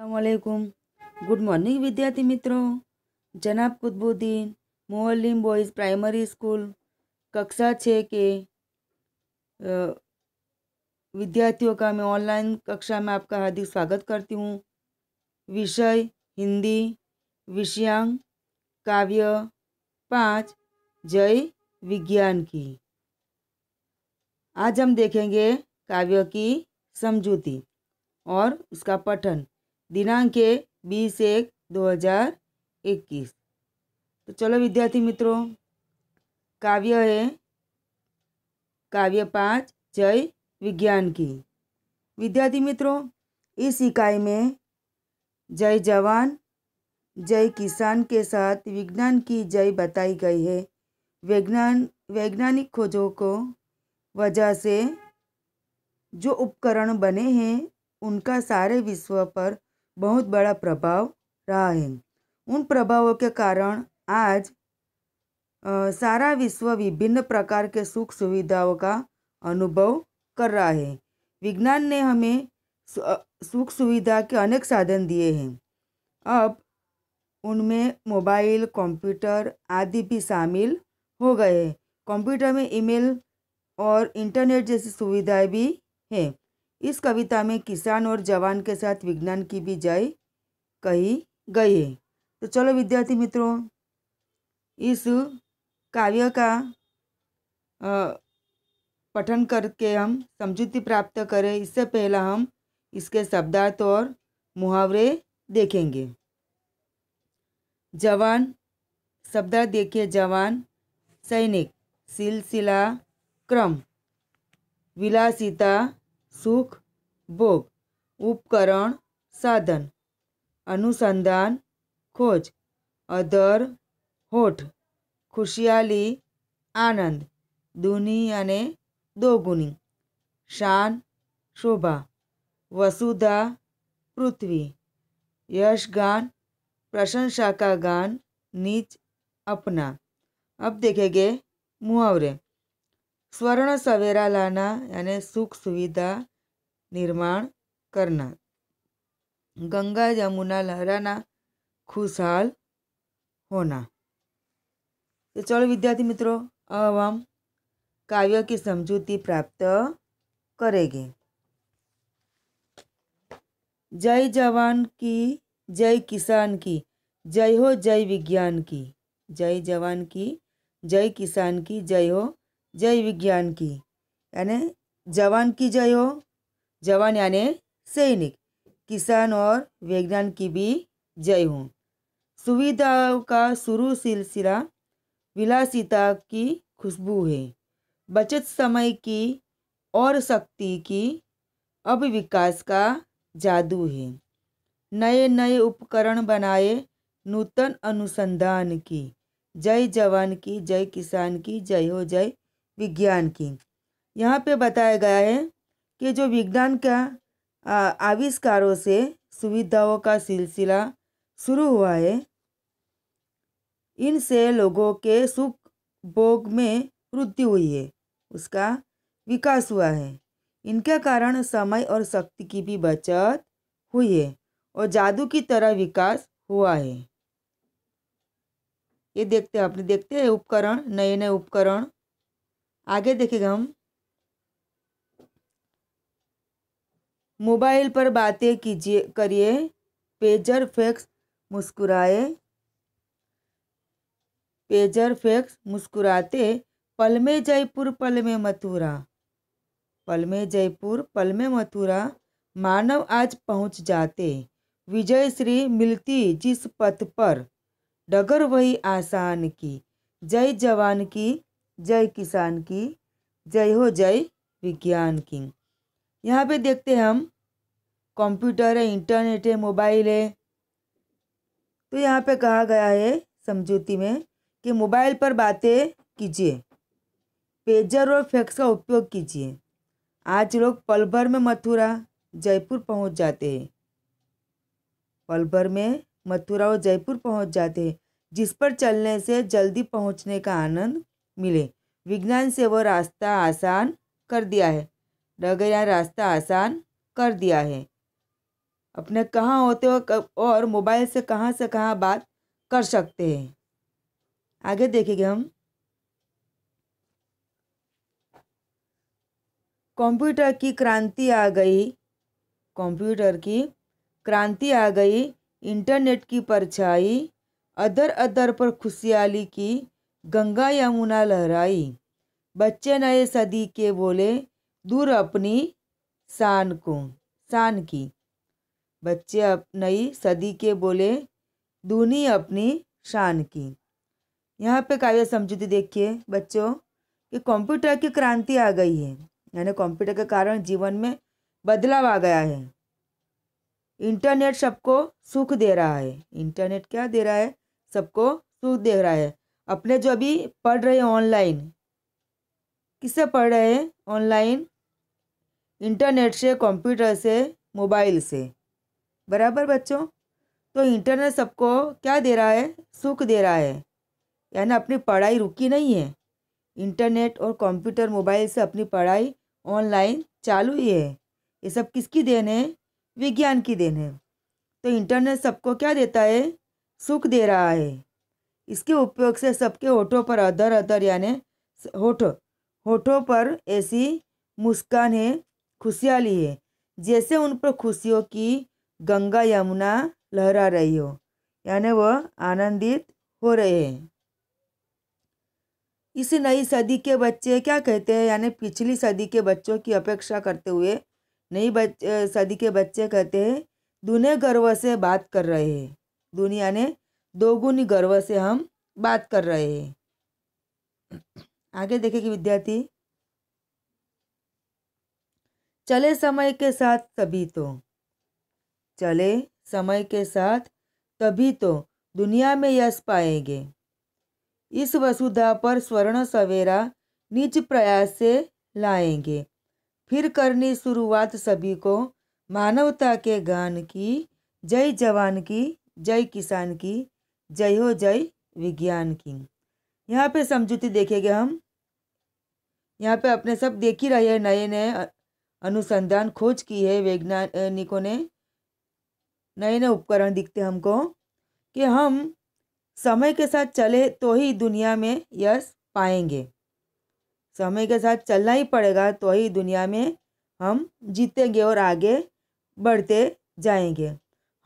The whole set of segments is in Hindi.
असलकुम गुड मॉर्निंग विद्यार्थी मित्रों जनाब Qutubuddin Mohlim boys primary school कक्षा छः के विद्यार्थियों का मैं ऑनलाइन कक्षा में आपका हार्दिक स्वागत करती हूँ विषय हिंदी विषयांग काव्य पाँच जय विज्ञान की आज हम देखेंगे काव्य की समझूती और उसका पठन दिनांक है बीस एक दो हजार इक्कीस तो चलो विद्यार्थी मित्रों काव्य है काव्य पाँच जय विज्ञान की विद्यार्थी मित्रों इस इकाई में जय जवान जय किसान के साथ विज्ञान की जय बताई गई है विज्ञान वैज्ञानिक खोजों को वजह से जो उपकरण बने हैं उनका सारे विश्व पर बहुत बड़ा प्रभाव रहा है उन प्रभावों के कारण आज आ, सारा विश्व विभिन्न प्रकार के सुख सुविधाओं का अनुभव कर रहा है विज्ञान ने हमें सुख सुविधा के अनेक साधन दिए हैं अब उनमें मोबाइल कंप्यूटर आदि भी शामिल हो गए हैं कंप्यूटर में ईमेल और इंटरनेट जैसी सुविधाएं भी हैं इस कविता में किसान और जवान के साथ विज्ञान की भी जय कही गई है तो चलो विद्यार्थी मित्रों इस काव्य का पठन करके हम समझूती प्राप्त करें इससे पहला हम इसके शब्दार्थ और मुहावरे देखेंगे जवान शब्दार्थ देखिए जवान सैनिक सिलसिला क्रम विलासिता सुख भोग उपकरण साधन अनुसंधान खोज होठ खुशियाली आनंद दुनी अने दोगुनी शान शोभा वसुधा पृथ्वी यश गान प्रशंसा का गान नीच अपना अब देखेंगे मुहावरे स्वर्ण सवेरा लाना यानी सुख सुविधा निर्माण करना गंगा यमुना लहराना खुशहाल होना तो चलो विद्यार्थी मित्रों अब हम काव्य की समझूती प्राप्त करेंगे जय जवान की जय किसान की जय हो जय विज्ञान की जय जवान की जय किसान की जय हो जय विज्ञान की यानी जवान की जय हो जवान यानि सैनिक किसान और विज्ञान की भी जय हो सुविधाओं का शुरू सिलसिला विलासिता की खुशबू है बचत समय की और शक्ति की अब विकास का जादू है नए नए उपकरण बनाए नूतन अनुसंधान की जय जवान की जय किसान की जय हो जय विज्ञान की यहाँ पे बताया गया है कि जो विज्ञान का आविष्कारों से सुविधाओं का सिलसिला शुरू हुआ है इनसे लोगों के सुख भोग में वृद्धि हुई है उसका विकास हुआ है इनके कारण समय और शक्ति की भी बचत हुई है और जादू की तरह विकास हुआ है ये देखते हैं अपने देखते हैं उपकरण नए नए उपकरण आगे देखेगा हम मोबाइल पर बातें कीजिए करिए पेजर फैक्स मुस्कुराए पेजर फैक्स मुस्कुराते पल में जयपुर पल में मथुरा पल में जयपुर पल में मथुरा मानव आज पहुंच जाते विजय श्री मिलती जिस पथ पर डगर वही आसान की जय जवान की जय किसान की जय हो जय विज्ञान की यहाँ पे देखते हैं हम कंप्यूटर है इंटरनेट है मोबाइल है तो यहाँ पे कहा गया है समझौती में कि मोबाइल पर बातें कीजिए पेजर और फैक्स का उपयोग कीजिए आज लोग पल भर में मथुरा जयपुर पहुँच जाते हैं पल भर में मथुरा और जयपुर पहुँच जाते हैं जिस पर चलने से जल्दी पहुँचने का आनंद मिले विज्ञान से वह रास्ता आसान कर दिया है गया रास्ता आसान कर दिया है अपने कहाँ होते हो कब और मोबाइल से कहाँ से कहाँ बात कर सकते हैं आगे देखेंगे हम कंप्यूटर की क्रांति आ गई कंप्यूटर की क्रांति आ गई इंटरनेट की परछाई अदर अदर पर खुशहाली की गंगा यमुना लहराई बच्चे नए सदी के बोले दूर अपनी शान को शान की बच्चे अप नई सदी के बोले दूनी अपनी शान की यहाँ पे काव्य समझूती देखिए बच्चों कि कंप्यूटर की क्रांति आ गई है यानी कंप्यूटर के कारण जीवन में बदलाव आ गया है इंटरनेट सबको सुख दे रहा है इंटरनेट क्या दे रहा है सबको सुख दे रहा है अपने जो अभी पढ़ रहे हैं ऑनलाइन किससे पढ़ रहे हैं ऑनलाइन इंटरनेट से कंप्यूटर से मोबाइल से बराबर बच्चों तो इंटरनेट सबको क्या दे रहा है सुख दे रहा है यानी अपनी पढ़ाई रुकी नहीं है इंटरनेट और कंप्यूटर मोबाइल से अपनी पढ़ाई ऑनलाइन चालू ही है ये सब किसकी देन है विज्ञान की देन है तो इंटरनेट सबको क्या देता है सुख दे रहा है इसके उपयोग से सबके होठों पर अदर अदर यानी होठ होठों पर ऐसी मुस्कान है खुशहाली है जैसे उन पर खुशियों की गंगा यमुना लहरा रही हो यानी वह आनंदित हो रहे हैं इस नई सदी के बच्चे क्या कहते हैं यानी पिछली सदी के बच्चों की अपेक्षा करते हुए नई बच सदी के बच्चे कहते हैं दुनिया गर्व से बात कर रहे हैं दुनिया ने दोगुनी गर्व से हम बात कर रहे हैं आगे देखें कि विद्यार्थी चले समय के साथ तभी तो चले समय के साथ तभी तो दुनिया में यश पाएंगे इस वसुधा पर स्वर्ण सवेरा निज प्रयास से लाएंगे फिर करनी शुरुआत सभी को मानवता के गान की जय जवान की जय किसान की जय हो जय विज्ञान किंग यहाँ पे समझौते देखेंगे हम यहाँ पे अपने सब देख ही रहे हैं नए नए अनुसंधान खोज की है वैज्ञानिकों ने नए नए उपकरण दिखते हमको कि हम समय के साथ चले तो ही दुनिया में यश पाएंगे समय के साथ चलना ही पड़ेगा तो ही दुनिया में हम जीतेंगे और आगे बढ़ते जाएंगे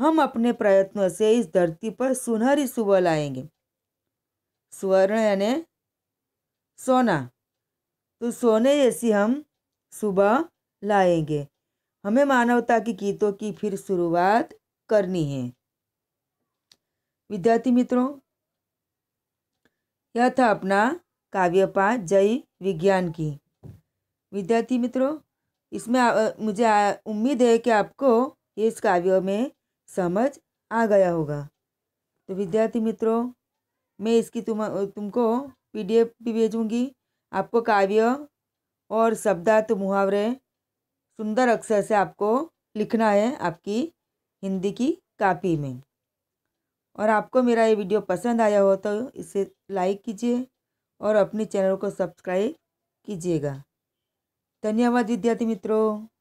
हम अपने प्रयत्नों से इस धरती पर सुनहरी सुबह लाएंगे स्वर्ण यानी सोना तो सोने जैसी हम सुबह लाएंगे हमें मानवता के गीतों की फिर शुरुआत करनी है विद्यार्थी मित्रों यह था अपना काव्य पाठ जय विज्ञान की विद्यार्थी मित्रों इसमें आ, मुझे उम्मीद है कि आपको इस काव्य में समझ आ गया होगा तो विद्यार्थी मित्रों मैं इसकी तुम तुमको पीडीएफ भी भेजूँगी आपको काव्य और शब्दार्थ मुहावरे सुंदर अक्षर से आपको लिखना है आपकी हिंदी की कापी में और आपको मेरा ये वीडियो पसंद आया हो तो इसे लाइक कीजिए और अपने चैनल को सब्सक्राइब कीजिएगा धन्यवाद विद्यार्थी मित्रों